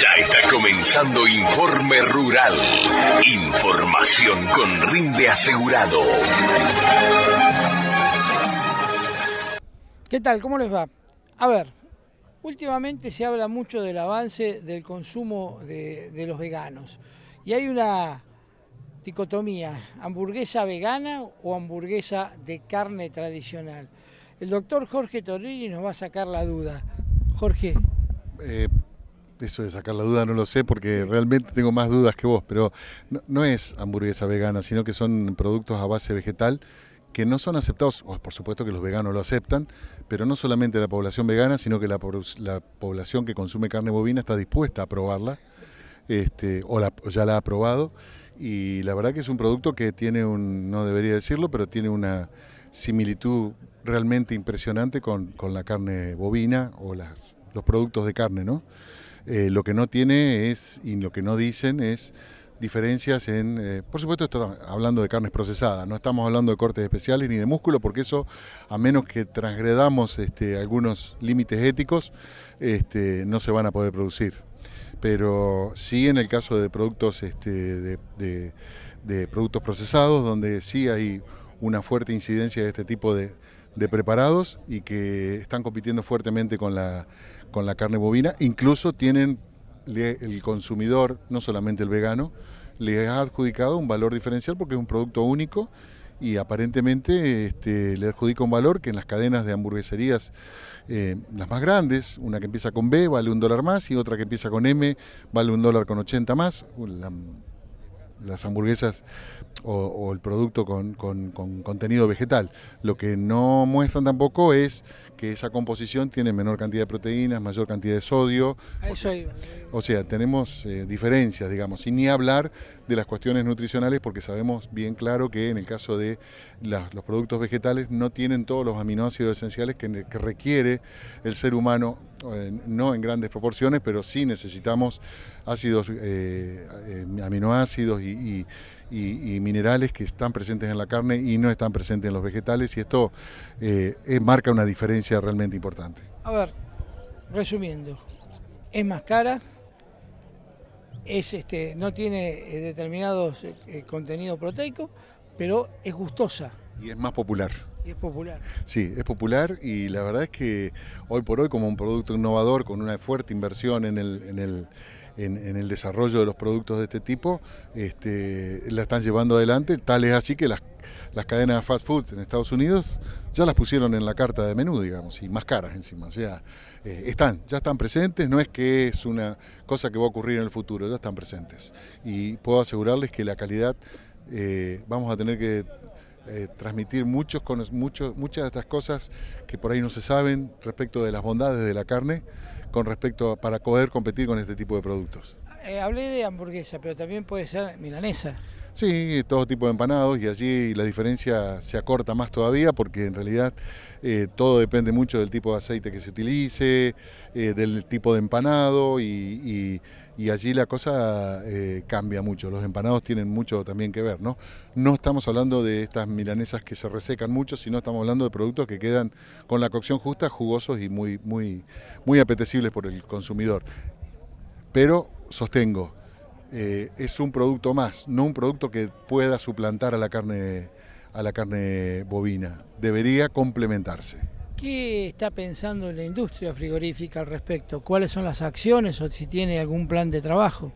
Ya está comenzando Informe Rural. Información con rinde asegurado. ¿Qué tal? ¿Cómo les va? A ver, últimamente se habla mucho del avance del consumo de, los veganos. Y hay una dicotomía, hamburguesa vegana o hamburguesa de carne tradicional. El doctor Jorge Torrini nos va a sacar la duda. Jorge. Eh, eso de sacar la duda no lo sé porque realmente tengo más dudas que vos, pero no, es hamburguesa vegana, sino que son productos a base vegetal que no son aceptados, por supuesto que los veganos lo aceptan, pero no solamente la población vegana, sino que la, población que consume carne bovina está dispuesta a probarla, este, o, ya la ha probado, y la verdad que es un producto que tiene un, no debería decirlo, pero tiene una similitud realmente impresionante con, la carne bovina o las, los productos de carne, ¿no? Eh, lo que no tiene es, y lo que no dicen es diferencias en, eh, por supuesto estamos hablando de carnes procesadas, no estamos hablando de cortes especiales ni de músculo, porque eso, a menos que transgredamos este, algunos límites éticos, este, no se van a poder producir. Pero sí en el caso de productos, este, de, productos procesados, donde sí hay una fuerte incidencia de este tipo de, de preparados y que están compitiendo fuertemente con la con la carne bovina. Incluso tienen el consumidor, no solamente el vegano, le ha adjudicado un valor diferencial porque es un producto único y aparentemente este, le adjudica un valor que en las cadenas de hamburgueserías, eh, las más grandes, una que empieza con B vale un dólar más y otra que empieza con M vale un dólar con 80 más las hamburguesas o, el producto con, con, contenido vegetal. Lo que no muestran tampoco es que esa composición tiene menor cantidad de proteínas, mayor cantidad de sodio. O sea, tenemos eh, diferencias, digamos, y ni hablar de las cuestiones nutricionales porque sabemos bien claro que en el caso de los productos vegetales no tienen todos los aminoácidos esenciales que requiere el ser humano no en grandes proporciones, pero sí necesitamos ácidos, eh, eh, aminoácidos y, minerales que están presentes en la carne y no están presentes en los vegetales y esto eh, marca una diferencia realmente importante. A ver, resumiendo, es más cara, es este, no tiene determinados contenido proteico, pero es gustosa. Y es más popular. Y es popular. Sí, es popular y la verdad es que hoy por hoy como un producto innovador con una fuerte inversión en el, en el, desarrollo de los productos de este tipo, este, la están llevando adelante. Tal es así que las, las cadenas fast food en Estados Unidos ya las pusieron en la carta de menú, digamos, y más caras encima. O sea, eh, están, ya están presentes, no es que es una cosa que va a ocurrir en el futuro, ya están presentes. Y puedo asegurarles que la calidad eh, vamos a tener que eh, transmitir muchos, muchos, muchas de estas cosas que por ahí no se saben respecto de las bondades de la carne, con respecto para poder competir con este tipo de productos. Eh, hablé de hamburguesa, pero también puede ser milanesa. Sí, todo tipo de empanados y allí la diferencia se acorta más todavía porque en realidad eh, todo depende mucho del tipo de aceite que se utilice, eh, del tipo de empanado y, allí la cosa eh, cambia mucho. Los empanados tienen mucho también que ver, ¿no? No estamos hablando de estas milanesas que se resecan mucho, sino estamos hablando de productos que quedan con la cocción justa, jugosos y muy, muy, muy apetecibles por el consumidor. Pero sostengo, eh, es un producto más, no un producto que pueda suplantar a la carne, a la carne bovina. Debería complementarse. ¿Qué está pensando la industria frigorífica al respecto? ¿Cuáles son las acciones o si tiene algún plan de trabajo?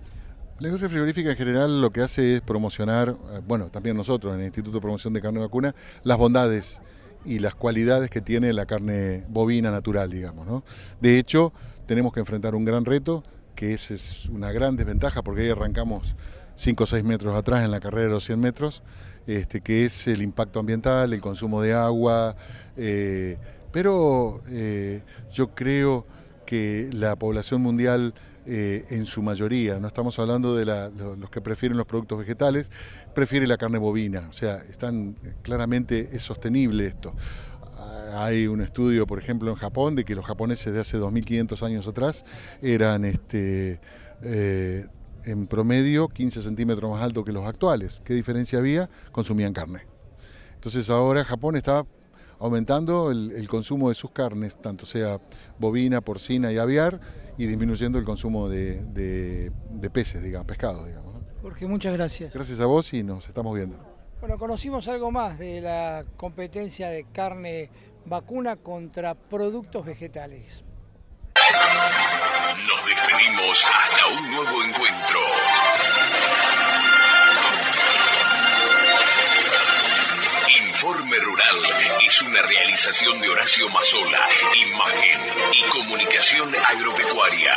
La industria frigorífica en general lo que hace es promocionar, eh, bueno, también nosotros en el Instituto de Promoción de Carne y Vacuna, las bondades y las cualidades que tiene la carne bovina natural, digamos. De hecho, tenemos que enfrentar un gran reto que esa es una gran desventaja porque ahí arrancamos 5 o 6 metros atrás en la carrera de los 100 metros, este, que es el impacto ambiental, el consumo de agua, eh, pero eh, yo creo que la población mundial eh, en su mayoría, no estamos hablando de los que prefieren los productos vegetales, prefiere la carne bovina, o sea, están, claramente es sostenible esto hay un estudio, por ejemplo, en Japón, de que los japoneses de hace 2.500 años atrás eran este, eh, en promedio 15 centímetros más altos que los actuales. ¿Qué diferencia había? Consumían carne. Entonces ahora Japón está aumentando el, consumo de sus carnes, tanto sea bovina, porcina y aviar, y disminuyendo el consumo de, de peces, digamos, pescado. digamos. Jorge, muchas gracias. Gracias a vos y nos estamos viendo. Bueno, conocimos algo más de la competencia de carne vacuna contra productos vegetales. Nos despedimos hasta un nuevo encuentro. Informe Rural es una realización de Horacio Mazola, imagen y comunicación agropecuaria.